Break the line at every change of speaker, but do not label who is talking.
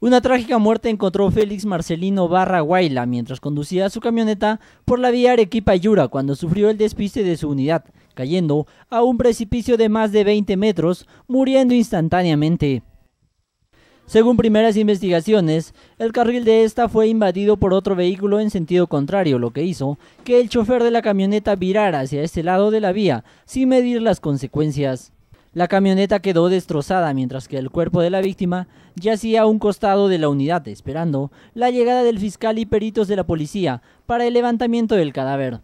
Una trágica muerte encontró Félix Marcelino Barra Guayla mientras conducía su camioneta por la vía Arequipa-Yura cuando sufrió el despiste de su unidad, cayendo a un precipicio de más de 20 metros, muriendo instantáneamente. Según primeras investigaciones, el carril de esta fue invadido por otro vehículo en sentido contrario, lo que hizo que el chofer de la camioneta virara hacia este lado de la vía sin medir las consecuencias. La camioneta quedó destrozada mientras que el cuerpo de la víctima yacía a un costado de la unidad esperando la llegada del fiscal y peritos de la policía para el levantamiento del cadáver.